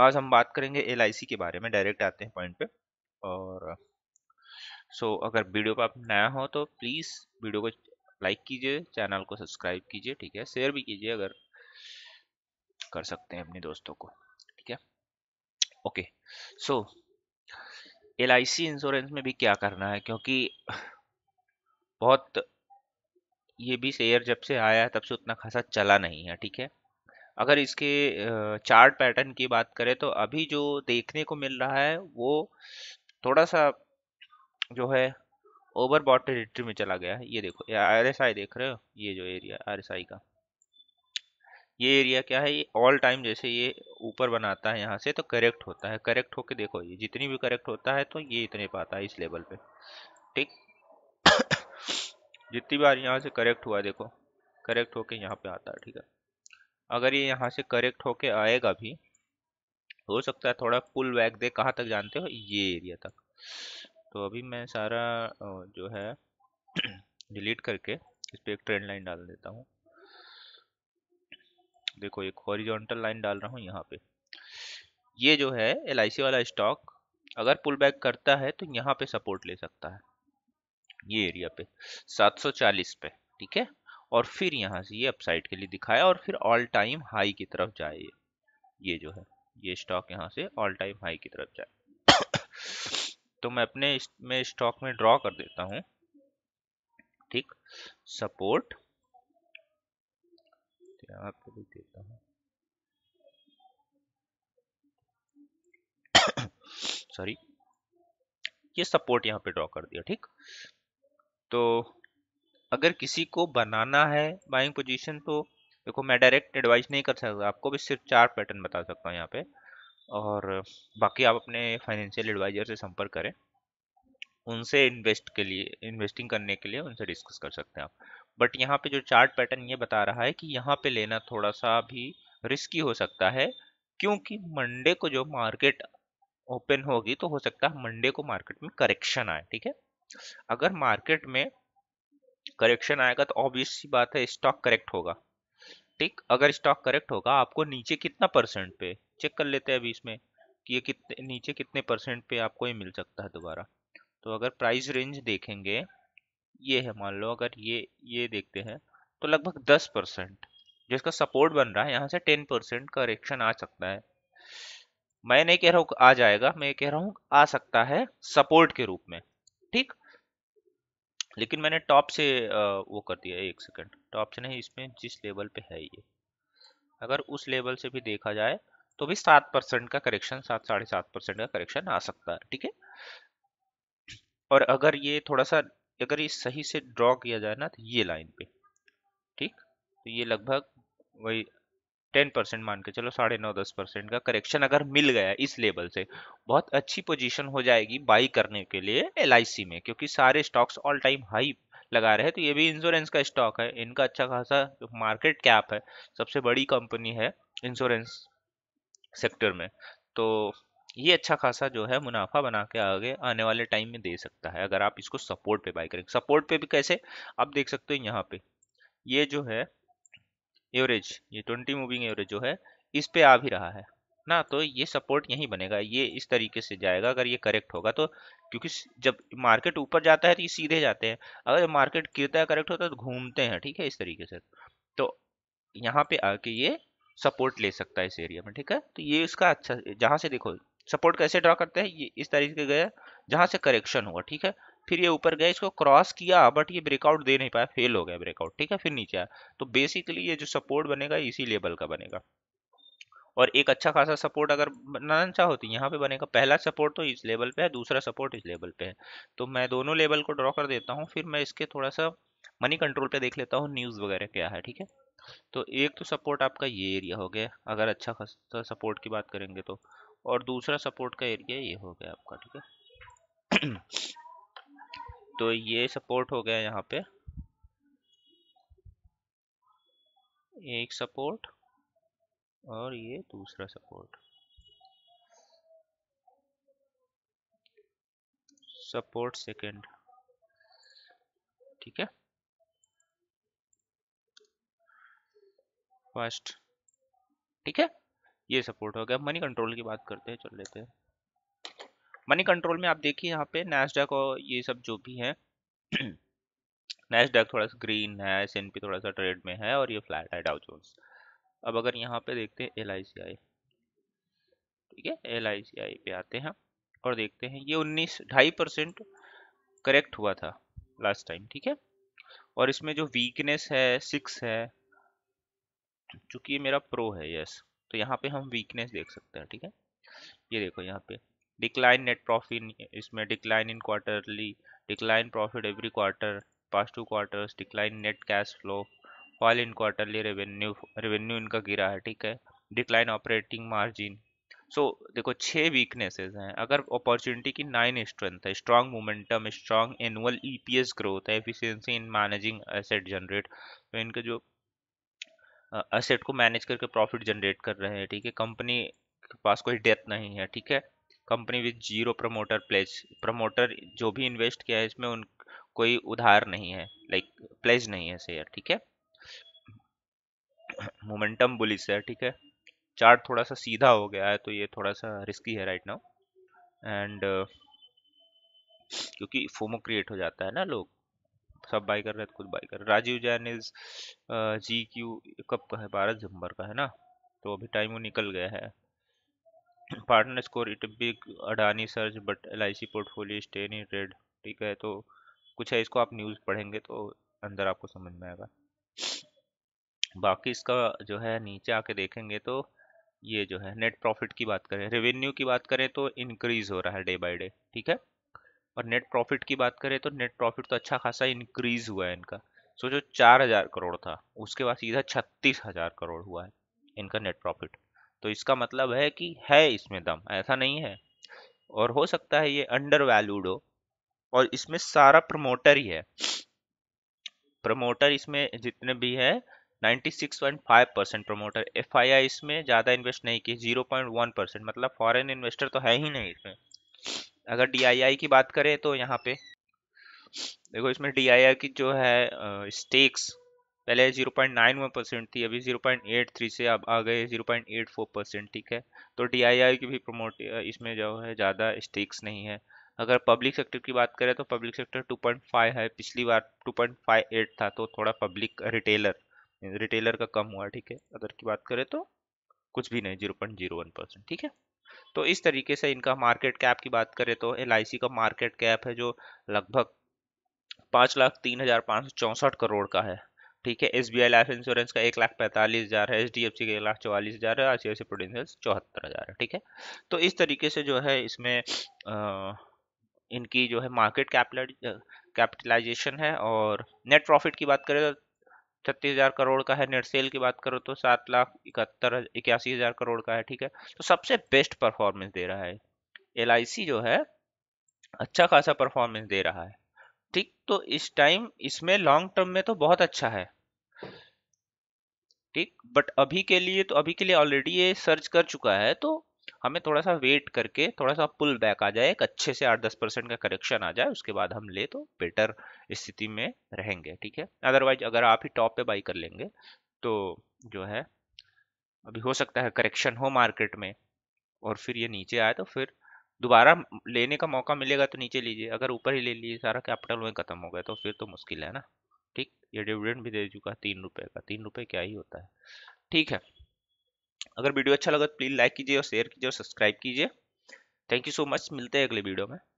आज हम बात करेंगे एल के बारे में डायरेक्ट आते हैं पॉइंट पे और सो so, अगर वीडियो पर आप नया हो तो प्लीज़ वीडियो को लाइक कीजिए चैनल को सब्सक्राइब कीजिए ठीक है शेयर भी कीजिए अगर कर सकते हैं अपने दोस्तों को ठीक है ओके सो एल इंश्योरेंस में भी क्या करना है क्योंकि बहुत ये भी शेयर जब से आया है तब से उतना खासा चला नहीं है ठीक है अगर इसके चार्ट पैटर्न की बात करें तो अभी जो देखने को मिल रहा है वो थोड़ा सा जो है ओवर बॉट टेरिटरी में चला गया है ये देखो आर एस आई देख रहे हो ये जो एरिया आर एस आई का ये एरिया क्या है ये ऑल टाइम जैसे ये ऊपर बनाता है यहाँ से तो करेक्ट होता है करेक्ट होके देखो ये जितनी भी करेक्ट होता है तो ये इतने पाता है इस लेवल पे ठीक जितनी बार यहाँ से करेक्ट हुआ देखो करेक्ट होके यहाँ पे आता है ठीक है अगर ये यहाँ से करेक्ट होके आएगा भी हो सकता है थोड़ा पुल बैक दे कहाँ तक जानते हो ये एरिया तक तो अभी मैं सारा जो है डिलीट करके इस पर एक ट्रेंड लाइन डाल देता हूँ देखो एक हॉरिजॉन्टल लाइन डाल रहा हूँ यहाँ पे ये जो है एल वाला स्टॉक अगर पुल बैक करता है तो यहाँ पे सपोर्ट ले सकता है ये एरिया पे 740 पे ठीक है और फिर यहाँ से ये अपसाइड के लिए दिखाया और फिर ऑल टाइम हाई की तरफ जाए ये ये जो है ये स्टॉक यहाँ से ऑल टाइम हाई की तरफ जाए तो मैं अपने में स्टॉक में ड्रॉ कर देता हूँ ठीक सपोर्ट आपको भी देता हूँ सॉरी ये सपोर्ट यहाँ पे ड्रॉ कर दिया ठीक तो अगर किसी को बनाना है बाइंग पोजीशन तो देखो मैं डायरेक्ट एडवाइस नहीं कर सकता आपको भी सिर्फ चार पैटर्न बता सकता हूँ यहाँ पे और बाकी आप अपने फाइनेंशियल एडवाइजर से संपर्क करें उनसे इन्वेस्ट के लिए इन्वेस्टिंग करने के लिए उनसे डिस्कस कर सकते हैं आप बट यहाँ पे जो चार्ट पैटर्न ये बता रहा है कि यहाँ पे लेना थोड़ा सा भी रिस्की हो सकता है क्योंकि मंडे को जो मार्केट ओपन होगी तो हो सकता है मंडे को मार्केट में करेक्शन आए ठीक है अगर मार्केट में करेक्शन आएगा तो ऑब्वियस सी बात है स्टॉक करेक्ट होगा ठीक अगर स्टॉक करेक्ट होगा आपको नीचे कितना परसेंट पे चेक कर लेते हैं अभी इसमें कि ये कितने नीचे कितने परसेंट पे आपको ये मिल सकता है दोबारा तो अगर प्राइस रेंज देखेंगे ये है मान लो अगर ये ये देखते हैं तो लगभग दस परसेंट जिसका सपोर्ट बन रहा है यहाँ से टेन परसेंट करेक्शन आ सकता है मैं नहीं कह रहा हूँ आ जाएगा मैं कह रहा हूँ आ सकता है सपोर्ट के रूप में ठीक लेकिन मैंने टॉप से वो कर दिया एक सेकंड टॉप से नहीं इसमें जिस लेवल पे है ये अगर उस लेवल से भी देखा जाए तो भी सात परसेंट का करेक्शन सात साढ़े सात परसेंट का करेक्शन आ सकता है ठीक है और अगर ये थोड़ा सा अगर ये सही से ड्रॉ किया जाए ना तो ये लाइन पे ठीक तो ये लगभग वही टेन परसेंट मान के चलो साढ़े नौ दस परसेंट का करेक्शन अगर मिल गया इस लेवल से बहुत अच्छी पोजीशन हो जाएगी बाई करने के लिए एल में क्योंकि सारे स्टॉक्स ऑल टाइम हाई लगा रहे हैं तो ये भी इंश्योरेंस का स्टॉक है इनका अच्छा खासा जो मार्केट कैप है सबसे बड़ी कंपनी है इंश्योरेंस सेक्टर में तो ये अच्छा खासा जो है मुनाफा बना के आगे आने वाले टाइम में दे सकता है अगर आप इसको सपोर्ट पे बाई करेंगे सपोर्ट पे भी कैसे आप देख सकते हो यहाँ पे ये जो है एवरेज ये ट्वेंटी मूविंग एवरेज जो है इस पे आ भी रहा है ना तो ये सपोर्ट यहीं बनेगा ये इस तरीके से जाएगा अगर ये करेक्ट होगा तो क्योंकि जब मार्केट ऊपर जाता है तो ये सीधे जाते हैं अगर मार्केट गिरता है करेक्ट होता है तो घूमते हैं ठीक है इस तरीके से तो यहाँ पे आके ये सपोर्ट ले सकता है इस एरिया में ठीक है तो ये इसका अच्छा जहाँ से देखो सपोर्ट कैसे ड्रा करते हैं ये इस तरीके गया जहाँ से करेक्शन हुआ ठीक है फिर ये ऊपर गया इसको क्रॉस किया बट ये ब्रेकआउट दे नहीं पाया फेल हो गया ब्रेकआउट ठीक है फिर नीचे आया तो बेसिकली ये जो सपोर्ट बनेगा इसी लेवल का बनेगा और एक अच्छा खासा सपोर्ट अगर बनाना चाहो तो यहाँ पे बनेगा पहला सपोर्ट तो इस लेवल पे है दूसरा सपोर्ट इस लेवल पे है तो मैं दोनों लेवल को ड्रॉ कर देता हूँ फिर मैं इसके थोड़ा सा मनी कंट्रोल पे देख लेता हूँ न्यूज़ वगैरह क्या है ठीक है तो एक तो सपोर्ट आपका ये एरिया हो गया अगर अच्छा खासा सपोर्ट की बात करेंगे तो और दूसरा सपोर्ट का एरिया ये हो गया आपका ठीक है तो ये सपोर्ट हो गया यहाँ पे एक सपोर्ट और ये दूसरा सपोर्ट सपोर्ट सेकंड ठीक है फर्स्ट ठीक है ये सपोर्ट हो गया मनी कंट्रोल की बात करते हैं चल लेते हैं मनी कंट्रोल में आप देखिए यहाँ पे नैसडेक और ये सब जो भी है नैसडेक थोड़ा सा ग्रीन है एस थोड़ा सा ट्रेड में है और ये फ्लैट है डाउ जोन्स अब अगर यहाँ पे देखते हैं एल ठीक है एल पे आते हैं और देखते हैं ये उन्नीस ढाई परसेंट करेक्ट हुआ था लास्ट टाइम ठीक है और इसमें जो वीकनेस है सिक्स है चूंकि ये मेरा प्रो है यस तो यहाँ पे हम वीकनेस देख सकते हैं ठीक है ये देखो यहाँ पे डिक्लाइन नेट प्रॉफिट इसमें decline in quarterly decline profit every quarter past two quarters decline net cash flow fall in quarterly revenue revenue इनका गिरा है ठीक है डिक्लाइन ऑपरेटिंग मार्जिन सो देखो छः वीकनेसेज हैं अगर अपॉर्चुनिटी की नाइन स्ट्रेंथ है strong momentum strong annual E P S growth है efficiency in managing asset generate तो इनके जो एसेट को मैनेज करके प्रॉफिट जनरेट कर रहे हैं ठीक है कंपनी के पास कोई डेथ नहीं है ठीक है company with zero promoter pledge promoter जो भी इन्वेस्ट किया है इसमें उन कोई उधार नहीं है लाइक प्लेज नहीं है शेयर ठीक है मोमेंटम बुलिस है ठीक है चार्ट थोड़ा सा सीधा हो गया है तो ये थोड़ा सा रिस्की है राइट नाउ एंड क्योंकि फोमो क्रिएट हो जाता है ना लोग सब बाई कर रहे हैं तो खुद बाई कर Rajiv Jain is G Q कब का है बारह दिसंबर का है ना तो अभी टाइम वो निकल गया है partner score it big Adani search but L I C portfolio stain in red ठीक है तो कुछ है इसको आप न्यूज़ पढ़ेंगे तो अंदर आपको समझ में आएगा बाकी इसका जो है नीचे आके देखेंगे तो ये जो है नेट प्रॉफिट की बात करें रेवेन्यू की बात करें तो इंक्रीज़ हो रहा है डे बाय डे ठीक है और नेट प्रॉफिट की बात करें तो नेट प्रॉफिट तो अच्छा खासा इंक्रीज़ हुआ है इनका सोचो चार हज़ार करोड़ था उसके बाद सीधा छत्तीस हज़ार करोड़ हुआ है इनका नेट प्रॉफिट तो इसका मतलब है कि है इसमें दम ऐसा नहीं है और हो सकता है ये अंडर वैल्यूड हो और इसमें सारा प्रमोटर ही है प्रमोटर इसमें जितने भी है 96.5 परसेंट प्रमोटर एफ इसमें ज़्यादा इन्वेस्ट नहीं किए 0.1 परसेंट मतलब फॉरेन इन्वेस्टर तो है ही नहीं इसमें अगर डी की बात करें तो यहाँ पे देखो इसमें डी की जो है स्टेक्स पहले 0.91 परसेंट थी अभी 0.83 से अब आ गए 0.84 परसेंट ठीक है तो डी की भी प्रमोट इसमें जो है ज़्यादा स्टेक्स नहीं है अगर पब्लिक सेक्टर की बात करें तो पब्लिक सेक्टर 2.5 है पिछली बार 2.58 था तो थोड़ा पब्लिक रिटेलर रिटेलर का कम हुआ ठीक है अदर की बात करें तो कुछ भी नहीं जीरो परसेंट ठीक है तो इस तरीके से इनका मार्केट कैप की बात करें तो एल का मार्केट कैप है जो लगभग पाँच लाख तीन हज़ार पाँच सौ चौंसठ करोड़ का है ठीक है S B I life insurance का एक लाख पैंतालीस हज़ार है एच डी एफ सी का एक लाख चौवालीस हज़ार है आई सी आई सी प्रोडेंशियल चौहत्तर हज़ार है ठीक है तो इस तरीके से जो है इसमें आ, इनकी जो है मार्केट कैपिटलाइजेशन है और नेट प्रॉफिट की बात करें तो छत्तीस हज़ार करोड़ का है नेट सेल की बात करो तो सात लाख इकहत्तर इक्यासी हज़ार करोड़ का है ठीक है तो सबसे बेस्ट परफॉर्मेंस दे रहा है एल जो है अच्छा खासा परफॉर्मेंस दे रहा है ठीक तो इस टाइम इसमें लॉन्ग टर्म में तो बहुत अच्छा है ठीक बट अभी के लिए तो अभी के लिए ऑलरेडी ये सर्च कर चुका है तो हमें थोड़ा सा वेट करके थोड़ा सा पुल बैक आ जाए एक अच्छे से आठ दस परसेंट का करेक्शन आ जाए उसके बाद हम ले तो बेटर स्थिति में रहेंगे ठीक है अदरवाइज अगर आप ही टॉप पे बाई कर लेंगे तो जो है अभी हो सकता है करेक्शन हो मार्केट में और फिर ये नीचे आए तो फिर दोबारा लेने का मौका मिलेगा तो नीचे लीजिए अगर ऊपर ही ले लीजिए सारा कैपिटल वहीं खत्म हो गया तो फिर तो मुश्किल है ना ठीक ये डिविडेंड भी दे चुका है तीन रुपये का तीन रुपये क्या ही होता है ठीक है अगर वीडियो अच्छा लगा तो प्लीज़ लाइक कीजिए और शेयर कीजिए और सब्सक्राइब कीजिए थैंक यू सो मच मिलते हैं अगले वीडियो में